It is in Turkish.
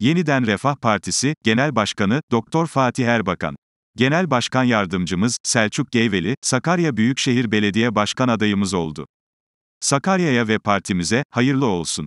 Yeniden Refah Partisi Genel Başkanı Doktor Fatih Erbakan Genel Başkan Yardımcımız Selçuk Geyveli, Sakarya Büyükşehir Belediye Başkan adayımız oldu. Sakarya'ya ve partimize hayırlı olsun.